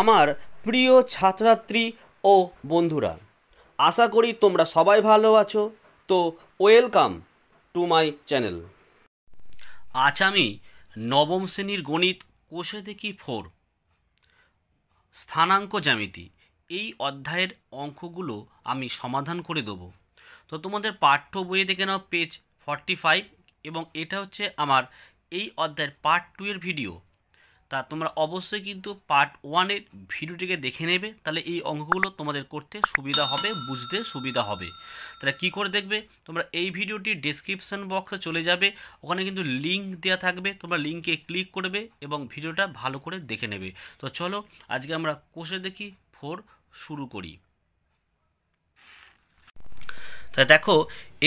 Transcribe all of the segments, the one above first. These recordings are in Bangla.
আমার প্রিয় ছাত্রাত্রী ও বন্ধুরা আশা করি তোমরা সবাই ভালো আছো তো ওয়েলকাম টু মাই চ্যানেল আজ আমি নবম শ্রেণীর গণিত কোষে দেখি ফোর স্থানাঙ্ক জ্যামিতি এই অধ্যায়ের অঙ্কগুলো আমি সমাধান করে দেবো তো তোমাদের পাঠ্য বইয়ে দেখে নাও পেজ ফর্টি ফাইভ এবং এটা হচ্ছে আমার এই অধ্যায়ের পার্ট টু এর ভিডিও তা তোমরা অবশ্যই কিন্তু পার্ট ওয়ানের ভিডিওটিকে দেখে নেবে তাহলে এই অঙ্কগুলো তোমাদের করতে সুবিধা হবে বুঝতে সুবিধা হবে তাহলে কি করে দেখবে তোমরা এই ভিডিওটি ডিসক্রিপশান বক্সে চলে যাবে ওখানে কিন্তু লিঙ্ক দেওয়া থাকবে তোমরা লিঙ্কে ক্লিক করবে এবং ভিডিওটা ভালো করে দেখে নেবে তো চলো আজকে আমরা কোষে দেখি ফোর শুরু করি তা দেখো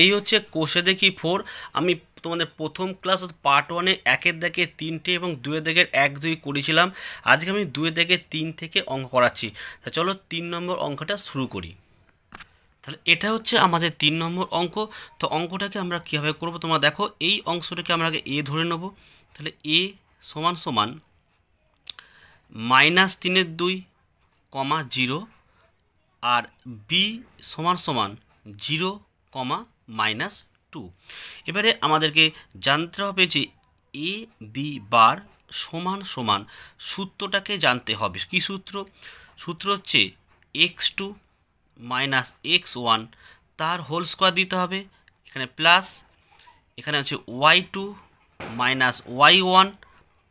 এই হচ্ছে কোষে দেখি ফোর আমি তোমাদের প্রথম ক্লাস পার্ট ওয়ানে একের দেখে তিনটে এবং দুয়ের দেখে এক দুই করেছিলাম আজকে আমি দুয়ের দেখে তিন থেকে অঙ্ক করাচ্ছি তা চলো তিন নম্বর অঙ্কটা শুরু করি তাহলে এটা হচ্ছে আমাদের তিন নম্বর অঙ্ক তো অঙ্কটাকে আমরা কীভাবে করবো তোমরা দেখো এই অংশটাকে আমরা আগে এ ধরে নেব তাহলে এ সমান সমান মাইনাস তিনের দুই কমা জিরো আর বি সমান সমান জিরো কমা মাইনাস টু এবারে আমাদেরকে জানতে হবে যে এ বি বার সমান সমান সূত্রটাকে জানতে হবে কি সূত্র সূত্র হচ্ছে X two minus x one তার হোল স্কোয়ার দিতে হবে এখানে প্লাস এখানে হচ্ছে Y two minus Y one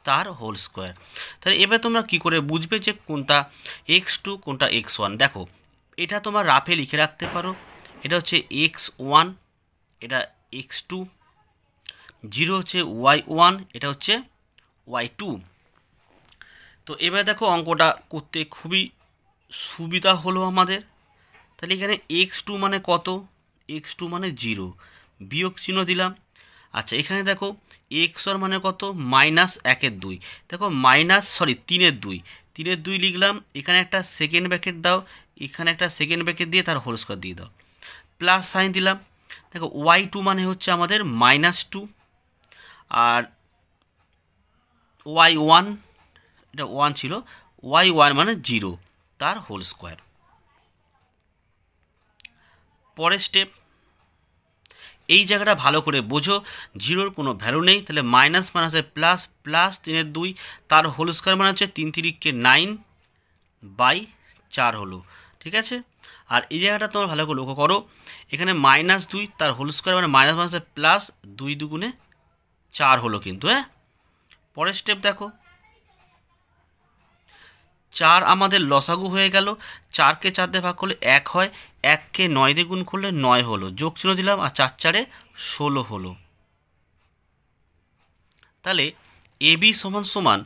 তার হোল স্কোয়ার তাহলে এবার তোমরা কি করে বুঝবে যে কোনটা এক্স টু কোনটা এক্স ওয়ান দেখো এটা তোমরা রাফে লিখে রাখতে পারো এটা হচ্ছে এক্স ওয়ান এটা এক্স টু জিরো হচ্ছে ওয়াই ওয়ান এটা হচ্ছে ওয়াই টু তো এবার দেখো অঙ্কটা করতে খুবই সুবিধা হলো আমাদের তাহলে এখানে এক্স টু মানে কত এক্স টু মানে জিরো বিয়োগ চিহ্ন দিলাম আচ্ছা এখানে দেখো এক্স ওর মানে কত মাইনাস একের দুই দেখো মাইনাস সরি তিনের দুই তিনের দুই লিখলাম এখানে একটা সেকেন্ড ব্যাকেট দাও এখানে একটা সেকেন্ড ব্যাকেট দিয়ে তার হোল স্কোয়ার দিয়ে দাও প্লাস সাইন দিলাম দেখো ওয়াই টু মানে হচ্ছে আমাদের মাইনাস টু আর ওয়াই ওয়ান এটা ওয়ান ছিল ওয়াই ওয়ান মানে জিরো তার হোল স্কোয়ার পরের স্টেপ এই জায়গাটা ভালো করে বোঝো জিরোর কোনো ভ্যালু নেই তাহলে মাইনাস মাইনাসে প্লাস প্লাস তিনের দুই তার হোল স্কোয়ার মানে হচ্ছে তিন তিরিককে নাইন বাই চার হলো ঠিক আছে আর এই জায়গাটা তোমার ভালো করে লক্ষ্য করো এখানে মাইনাস দুই তার হোল স্কোয়ার মানে মাইনাস মাইনাসে প্লাস দুই দুগুণে চার হলো কিন্তু হ্যাঁ পরের স্টেপ দেখো চার আমাদের লসাগু হয়ে গেল চারকে চার দিয়ে ভাগ করলে এক হয় এককে নয় দিয়ে গুণ করলে নয় হলো যোগ চিহ্ন দিলাম আর চার চারে ষোলো হলো তাহলে এবি সমান সমান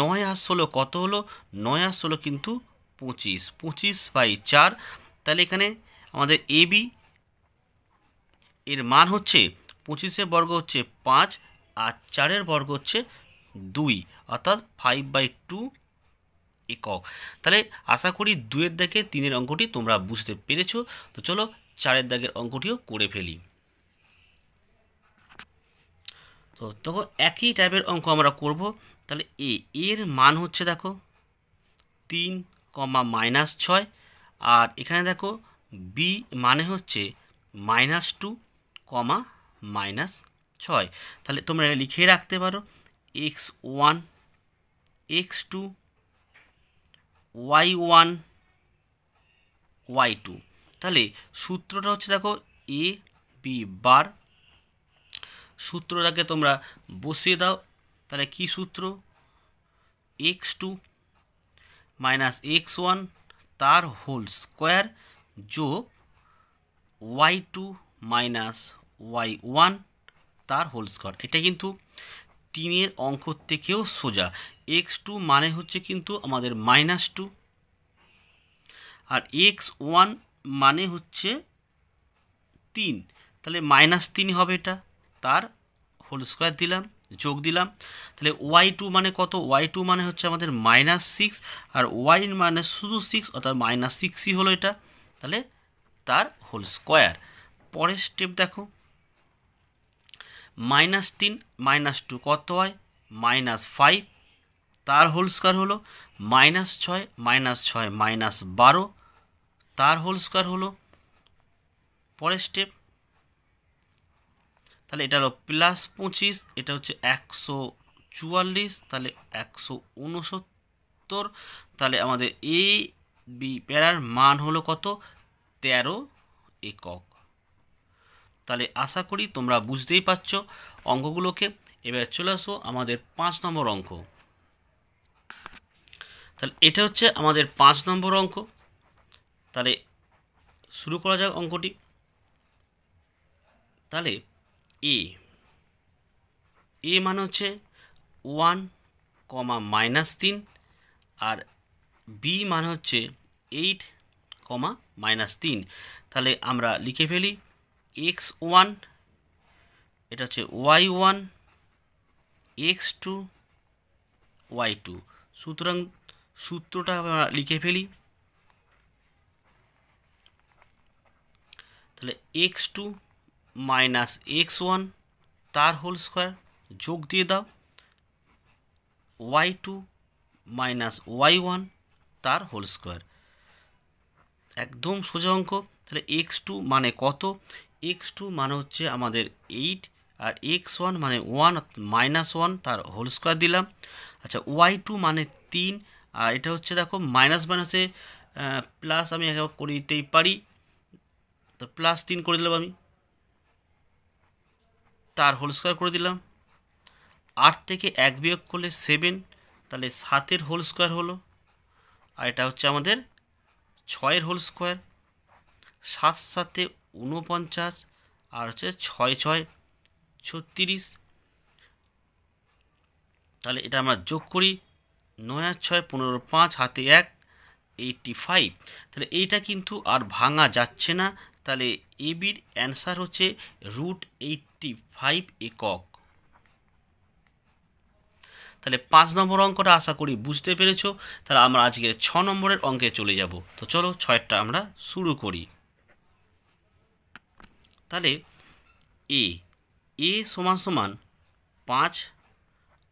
নয় আর ষোলো কত হলো নয় আর ষোলো কিন্তু পঁচিশ পঁচিশ বাই চার তাহলে এখানে আমাদের এ বি এর মান হচ্ছে পঁচিশের বর্গ হচ্ছে পাঁচ আর চারের বর্গ হচ্ছে দুই অর্থাৎ ফাইভ বাই টু একক তাহলে আশা করি দুয়ের দাগে তিনের অঙ্কটি তোমরা বুঝতে পেরেছো তো চলো চারের দাগের অঙ্কটিও করে ফেলি তো তখন একই টাইপের অঙ্ক আমরা করব তাহলে এ এর মান হচ্ছে দেখো তিন কমা মাইনাস ছয় আর এখানে দেখো বি মানে হচ্ছে মাইনাস টু কমা মাইনাস ছয় তাহলে তোমরা লিখে রাখতে পারো X one x two Y one Y two তাহলে সূত্রটা হচ্ছে দেখো এ বি বার সূত্রটাকে তোমরা বসিয়ে দাও তাহলে কি সূত্র x two minus x one তার হোল স্কোয়ার যোগ y two minus Y one তার হোল স্কোয়ার এটা কিন্তু তিনের অঙ্ক থেকেও সোজা এক্স টু মানে হচ্ছে কিন্তু আমাদের মাইনাস টু আর এক্স ওয়ান মানে হচ্ছে তিন তাহলে মাইনাস তিন হবে এটা তার হোল স্কোয়ার দিলাম যোগ দিলাম তাহলে ওয়াই টু মানে কত ওয়াই টু মানে হচ্ছে আমাদের মাইনাস সিক্স আর ওয়াই মানে শুধু সিক্স অর্থাৎ মাইনাস সিক্সই হলো এটা তাহলে তার হোল স্কোয়ার পরের স্টেপ দেখো মাইনাস তিন মাইনাস টু কত হয় মাইনাস ফাইভ তার হোল স্কোয়ার হলো মাইনাস ছয় মাইনাস ছয় মাইনাস বারো তার হোল স্কোয়ার হলো পরের স্টেপ তাহলে এটা হলো প্লাস পঁচিশ এটা হচ্ছে একশো চুয়াল্লিশ তাহলে একশো উনসত্তর তাহলে আমাদের এ বি প্যারার মান হলো কত তেরো একক তাহলে আশা করি তোমরা বুঝতেই পারছ অঙ্কগুলোকে এবার চলে আসো আমাদের পাঁচ নম্বর অঙ্ক তাহলে এটা হচ্ছে আমাদের পাঁচ নম্বর অঙ্ক তাহলে শুরু করা যাক অঙ্কটি তাহলে এ e. এ e মানে হচ্ছে ওয়ান কমা মাইনাস তিন আর বি মানে হচ্ছে এইট কমা মাইনাস তিন তাহলে আমরা লিখে ফেলি এক্স ওয়ান এটা হচ্ছে Y one x two y two সুতরাং সূত্রটা আমরা লিখে ফেলি তাহলে x two minus x one তার হোল স্কোয়ার যোগ দিয়ে দাও y two minus Y one তার হোল স্কোয়ার একদম সোজা অঙ্ক তাহলে এক্স টু মানে কত এক্স টু মানে হচ্ছে আমাদের এইট আর এক্স ওয়ান মানে ওয়ান মাইনাস ওয়ান তার হোল স্কোয়ার দিলাম আচ্ছা ওয়াই টু মানে তিন আর এটা হচ্ছে দেখো মাইনাস মাইনাসে প্লাস আমি একবার করে দিতেই পারি তো প্লাস তিন করে দিলাম আমি তার হোল স্কোয়ার করে দিলাম আট থেকে এক বিয়োগ করলে সেভেন তাহলে সাতের হোল স্কোয়ার হলো আর এটা হচ্ছে আমাদের ছয়ের হোল স্কোয়ার সাত সাতে উনপঞ্চাশ আর হচ্ছে ছয় ছয় ছত্রিশ তাহলে এটা আমরা যোগ করি নয় আর ছয় পনেরো পাঁচ হাতে এক এইটটি ফাইভ তাহলে এইটা কিন্তু আর ভাঙা যাচ্ছে না তাহলে এবির অ্যান্সার হচ্ছে রুট এইটটি ফাইভ একক তাহলে পাঁচ নম্বর অঙ্কটা আশা করি বুঝতে পেরেছ তাহলে আমরা আজকের ছ নম্বরের অঙ্কে চলে যাব তো চলো ছয়টা আমরা শুরু করি তাহলে এ এ সমান সমান পাঁচ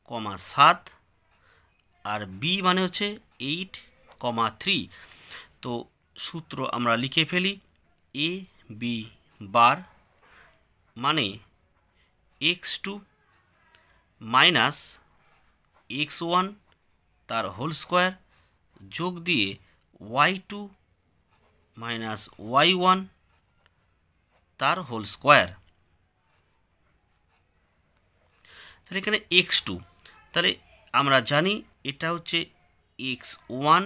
কমা সাত আর বি মানে হচ্ছে এইট কমা থ্রি তো সূত্র আমরা লিখে ফেলি এ বি বার মানে x two minus x one তার হোল স্কোয়ার যোগ দিয়ে y two minus Y one তার হোল স্কোয়ার তাহলে এখানে এক্স টু তাহলে আমরা জানি এটা হচ্ছে এক্স ওয়ান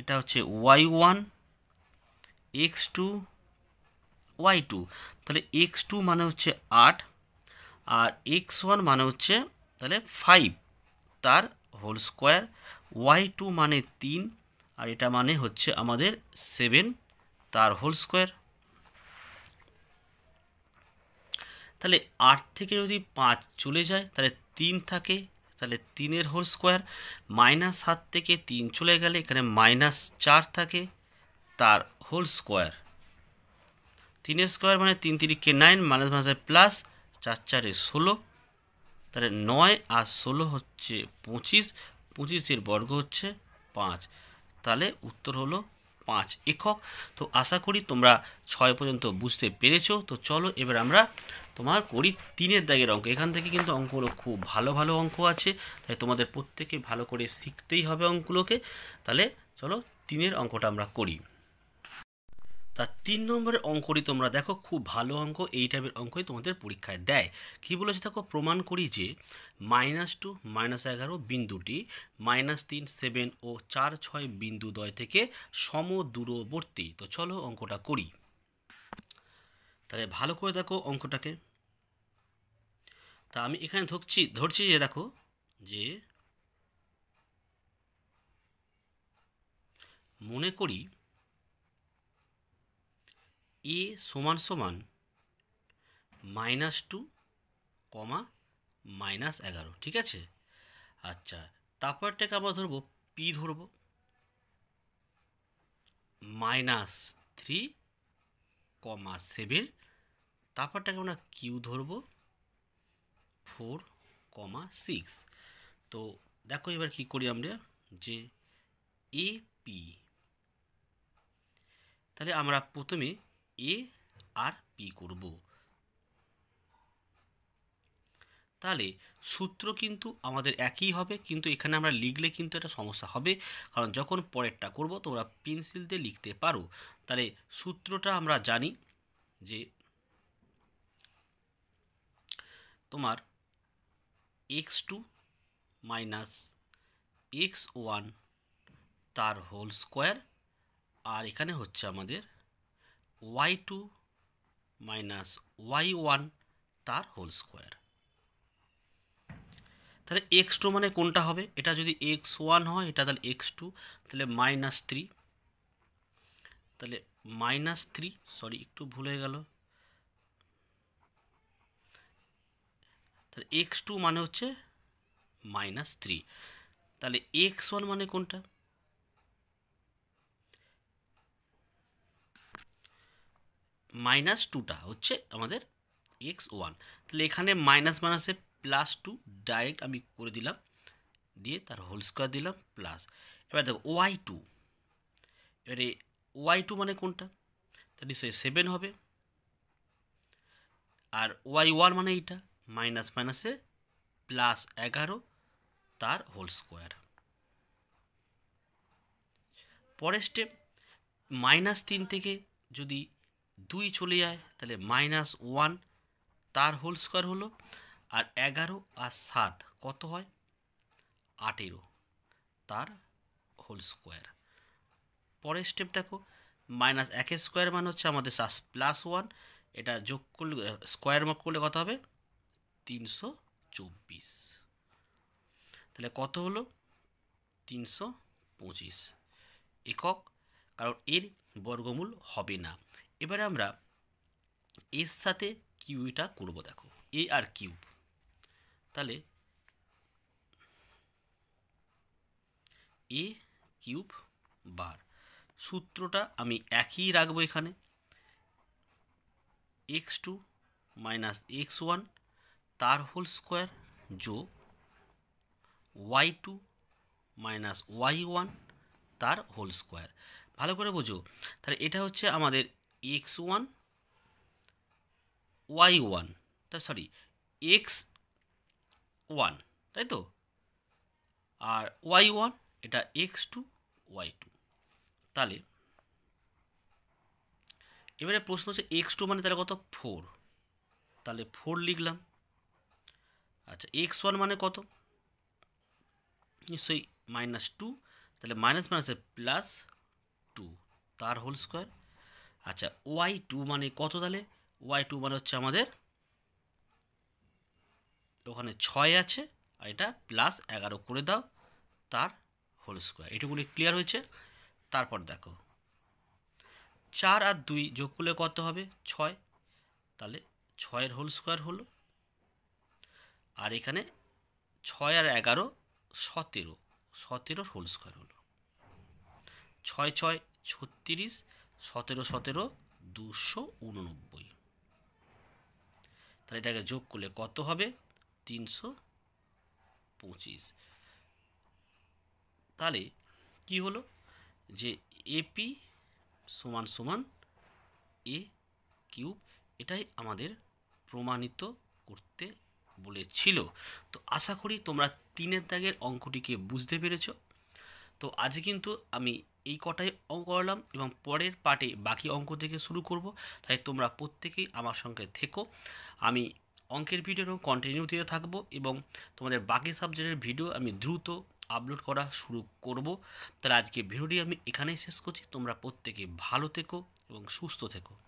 এটা হচ্ছে Y one x two y two তাহলে এক্স টু মানে হচ্ছে আট আর এক্স ওয়ান মানে হচ্ছে তাহলে ফাইভ তার হোল স্কোয়ার ওয়াই টু মানে তিন আর এটা মানে হচ্ছে আমাদের সেভেন তার হোল স্কোয়ার তাহলে আট থেকে যদি পাঁচ চলে যায় তাহলে তিন থাকে তাহলে তিনের হোল স্কোয়ার মাইনাস সাত থেকে তিন চলে গেলে এখানে মাইনাস চার থাকে তার হোল স্কোয়ার তিন স্কোয়ার মানে তিন তিরিখে নাইন মাইনাস মাসে প্লাস চার চারে ষোলো তাহলে নয় আর ষোলো হচ্ছে পঁচিশ পঁচিশের বর্গ হচ্ছে পাঁচ তাহলে উত্তর হলো পাঁচ একক তো আশা করি তোমরা ছয় পর্যন্ত বুঝতে পেরেছো তো চলো এবার আমরা তোমার করি তিনের দাগের অঙ্ক এখান থেকে কিন্তু অঙ্কগুলো খুব ভালো ভালো অঙ্ক আছে তাই তোমাদের প্রত্যেকে ভালো করে শিখতেই হবে অঙ্কগুলোকে তাহলে চলো তিনের অঙ্কটা আমরা করি তা তিন নম্বরের অঙ্কটি তোমরা দেখো খুব ভালো অঙ্ক এই টাইপের অঙ্কই তোমাদের পরীক্ষায় দেয় কি বলেছে দেখো প্রমাণ করি যে মাইনাস টু মাইনাস এগারো বিন্দুটি মাইনাস তিন সেভেন ও চার ছয় বিন্দু দয় থেকে সম দূরবর্তী তো চলো অঙ্কটা করি তাহলে ভালো করে দেখো অঙ্কটাকে তা আমি এখানে ধরছি ধরছি যে দেখো যে মনে করি এ সমান সমান মাইনাস টু কমা মাইনাস এগারো ঠিক আছে আচ্ছা তারপরটাকে আমরা ধরবো পি ধরব মাইনাস থ্রি কমা সেভেন তারপরটাকে আমরা কিউ ধরব ফোর কমা সিক্স তো দেখো এবার কি করি আমরা যে এ পি তাহলে আমরা প্রথমে এ আর পি করব তাহলে সূত্র কিন্তু আমাদের একই হবে কিন্তু এখানে আমরা লিখলে কিন্তু একটা সমস্যা হবে কারণ যখন পরেরটা করব তোমরা পেন্সিল দিয়ে লিখতে পারো তাহলে সূত্রটা আমরা জানি যে তোমার x two minus x one তার হোল স্কোয়ার আর এখানে হচ্ছে আমাদের y two minus Y one তার হোল স্কোয়ার তাহলে এক্স টু মানে কোনটা হবে এটা যদি এক্স ওয়ান হয় এটা তাহলে এক্স টু তাহলে মাইনাস থ্রি তাহলে মাইনাস থ্রি সরি একটু ভুল হয়ে গেল তাহলে এক্স টু মানে হচ্ছে মাইনাস থ্রি তাহলে এক্স ওয়ান মানে কোনটা মাইনাস টুটা হচ্ছে আমাদের এক্স ওয়ান তাহলে এখানে মাইনাস মাইনাসে প্লাস টু ডাইরেক্ট আমি করে দিলাম দিয়ে তার হোল স্কোয়ার দিলাম প্লাস এবার দেখো ওয়াই টু এবারে ওয়াই টু মানে কোনটা তা নিশ্চয়ই সেভেন হবে আর ওয়াই ওয়ান মানে এইটা মাইনাস মাইনাসে প্লাস এগারো তার হোল স্কোয়ার পরের স্টেপ মাইনাস তিন থেকে যদি দুই চলে যায় তাহলে মাইনাস ওয়ান তার হোল স্কোয়ার হলো আর এগারো আর সাত কত হয় আঠেরো তার হোল স্কোয়ার পরের স্টেপ দেখো মাইনাস একের স্কোয়ার মানে হচ্ছে আমাদের সাস প্লাস ওয়ান এটা যোগ করলে স্কোয়ার মার্ক করলে কত হবে তিনশো চব্বিশ তাহলে কত হলো তিনশো পঁচিশ একক কারণ এর বর্গমূল হবে না এবারে আমরা এর সাথে কিউটা করব দেখো এ আর কিউব তাহলে এ কিউব বার সূত্রটা আমি একই রাখবো এখানে x two minus x one তার হোল স্কোয়ার যোগ y two minus Y one তার হোল স্কোয়ার ভালো করে বোঝো তাহলে এটা হচ্ছে আমাদের x1 y1 তা সরি x1 তাই তো আর y1 এটা x2 y2 তালে এবারে প্রশ্ন আছে x2 মানে তার কত 4 তালে 4 লিখলাম আচ্ছা x1 মানে কত -2 তালে -- এ প্লাস 2 তার হোল স্কয়ার আচ্ছা ওয়াই টু মানে কত তাহলে ওয়াই টু মানে হচ্ছে আমাদের ওখানে ছয় আছে আর এটা প্লাস এগারো করে দাও তার হোল স্কোয়ার এটুকুলি ক্লিয়ার হয়েছে তারপর দেখো চার আর দুই যোগ করলে কত হবে ছয় তাহলে ছয়ের হোল স্কোয়ার হলো আর এখানে ছয় আর এগারো সতেরো সতেরোর হোল স্কোয়ার হলো ছয় ছয় ছত্রিশ সতেরো সতেরো দুশো উননব্বই তাহলে এটাকে যোগ করলে কত হবে তিনশো পঁচিশ তাহলে কি হলো যে এপি সমান সমান এ কিউব এটাই আমাদের প্রমাণিত করতে বলেছিল তো আশা করি তোমরা তিনের দাগের অঙ্কটিকে বুঝতে পেরেছ তো আজ কিন্তু আমি এই কটাই অঙ্ক করলাম এবং পরের পার্টে বাকি অঙ্ক থেকে শুরু করব তাই তোমরা প্রত্যেকেই আমার সঙ্গে থেকো আমি অঙ্কের ভিডিও কন্টিনিউ দিতে থাকবো এবং তোমাদের বাকি সাবজেক্টের ভিডিও আমি দ্রুত আপলোড করা শুরু করব তাহলে আজকে ভিডিওটি আমি এখানেই শেষ করছি তোমরা প্রত্যেকে ভালো থেকো এবং সুস্থ থেকো